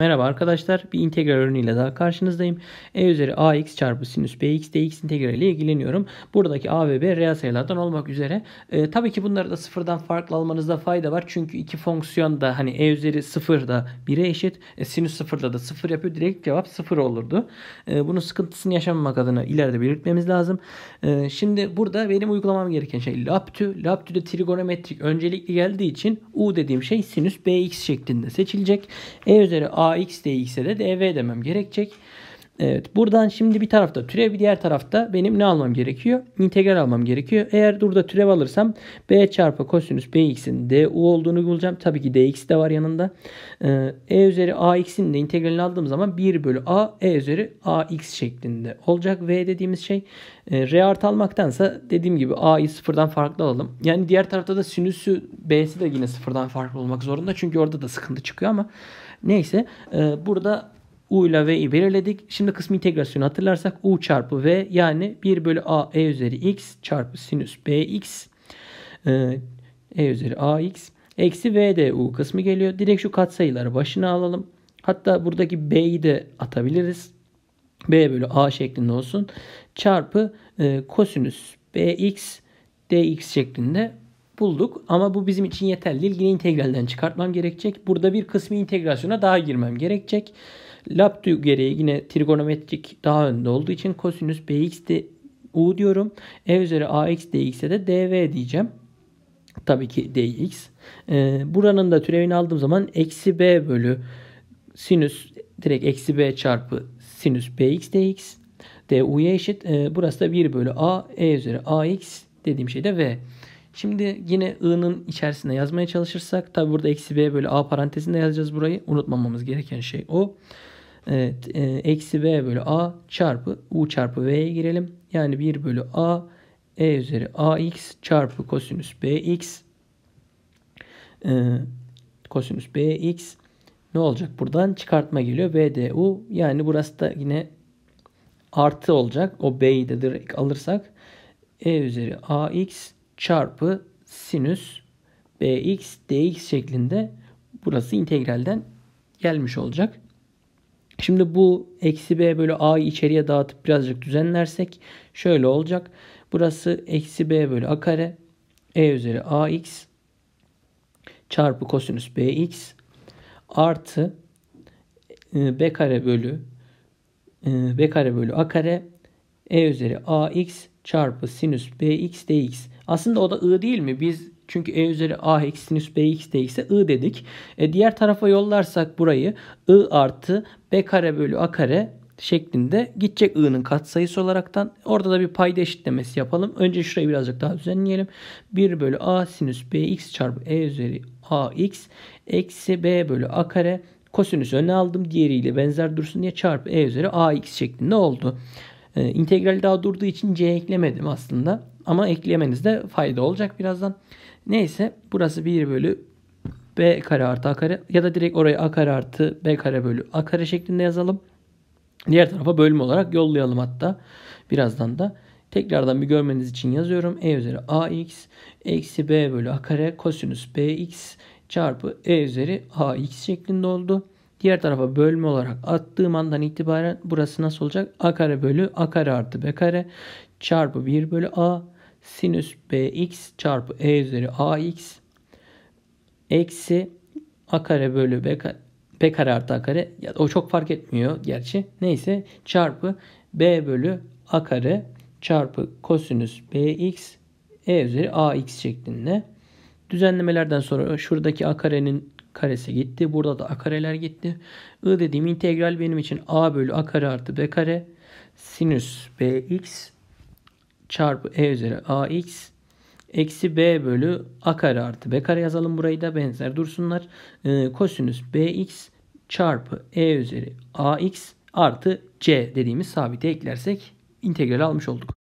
Merhaba arkadaşlar. Bir integral örneğiyle daha karşınızdayım. E üzeri ax çarpı sinüs bx dx integraliyle ilgileniyorum. Buradaki a ve b reel sayılardan olmak üzere. E, tabii ki bunları da sıfırdan farklı almanızda fayda var. Çünkü iki fonksiyon da hani e üzeri sıfır da 1'e eşit. E, sinüs sıfırda da sıfır yapıyor. Direkt cevap sıfır olurdu. E, bunun sıkıntısını yaşamamak adına ileride belirtmemiz lazım. E, şimdi burada benim uygulamam gereken şey L'Aptü. L'Aptü de trigonometrik öncelikli geldiği için u dediğim şey sinüs bx şeklinde seçilecek. E üzeri a AX DX'e de DV demem gerekecek. Evet buradan şimdi bir tarafta türev bir diğer tarafta benim ne almam gerekiyor? İntegral almam gerekiyor. Eğer burada türev alırsam b çarpı kosinüs bx'in du olduğunu bulacağım. Tabii ki dx de var yanında. Ee, e üzeri ax'in de integralini aldığım zaman 1 bölü a e üzeri ax şeklinde olacak. V dediğimiz şey e, r artı almaktansa dediğim gibi a'yı sıfırdan farklı alalım. Yani diğer tarafta da sinüsü b'si de yine sıfırdan farklı olmak zorunda. Çünkü orada da sıkıntı çıkıyor ama Neyse e, burada U ile V'yi belirledik. Şimdi kısmı integrasyonu hatırlarsak U çarpı V yani 1 bölü A E üzeri X çarpı sinüs BX e, E üzeri AX eksi V de U kısmı geliyor. Direkt şu katsayıları başına alalım. Hatta buradaki B'yi de atabiliriz. B bölü A şeklinde olsun. Çarpı e, kosinüs BX dx şeklinde bulduk ama bu bizim için yeterli değil. Yine integralden çıkartmam gerekecek. Burada bir kısmi integrasyona daha girmem gerekecek. Laptu gereği yine trigonometrik daha önde olduğu için kosinüs bx de u diyorum. E üzeri ax dx'e de dv diyeceğim. Tabii ki dx. Ee, buranın da türevini aldığım zaman eksi b bölü sinüs direkt eksi b çarpı sinüs bx dx du'ya eşit. Ee, burası da 1 bölü a e üzeri ax dediğim şey de v. Şimdi yine i'nin içerisine yazmaya çalışırsak tabi burada eksi b bölü a parantezinde yazacağız burayı. Unutmamamız gereken şey o. Evet, e, eksi b bölü a çarpı u çarpı v'ye girelim. Yani 1 bölü a e üzeri ax çarpı kosinüs bx e, kosinüs bx ne olacak? Buradan çıkartma geliyor. BDU yani burası da yine artı olacak. O B'yi de direkt alırsak E üzeri AX çarpı sinüs bx dx şeklinde burası integralden gelmiş olacak. Şimdi bu eksi b bölü a'yı içeriye dağıtıp birazcık düzenlersek şöyle olacak. Burası eksi b bölü a kare e üzeri ax çarpı kosinüs bx artı e, b kare bölü e, b kare bölü a kare e üzeri ax çarpı sinüs bx dx. Aslında o da I değil mi? Biz çünkü E üzeri A eksi sinüs b BX değilse I dedik. E, diğer tarafa yollarsak burayı I artı B kare bölü A kare şeklinde gidecek i'nin katsayısı olaraktan. Orada da bir payda eşitlemesi yapalım. Önce şurayı birazcık daha düzenleyelim. 1 bölü a sinüs b x çarpı e üzeri a x eksi b bölü a kare kosinüs öne aldım. Diğeriyle benzer dursun diye çarpı e üzeri a x şeklinde oldu. E, integral daha durduğu için C eklemedim aslında. Ama eklemenizde fayda olacak birazdan. Neyse burası 1 bölü B kare artı A kare ya da direkt oraya A kare artı B kare bölü A kare şeklinde yazalım. Diğer tarafa bölüm olarak yollayalım hatta birazdan da. Tekrardan bir görmeniz için yazıyorum. E üzeri AX eksi B bölü A kare kosinüs BX çarpı E üzeri AX şeklinde oldu. Diğer tarafa bölme olarak attığım andan itibaren burası nasıl olacak? A kare bölü A kare artı B kare çarpı 1 bölü A sinüs bx çarpı e üzeri ax eksi a kare bölü b kare, b kare artı a kare ya, o çok fark etmiyor gerçi neyse çarpı b bölü a kare çarpı kosinüs bx e üzeri ax şeklinde düzenlemelerden sonra şuradaki a karenin karesi gitti. Burada da a kareler gitti. I dediğim integral benim için a bölü a kare artı b kare sinüs bx çarpı e üzeri ax eksi b bölü a kare artı b kare yazalım burayı da benzer dursunlar. E, kosinüs bx çarpı e üzeri ax artı c dediğimiz sabiti eklersek integral almış olduk.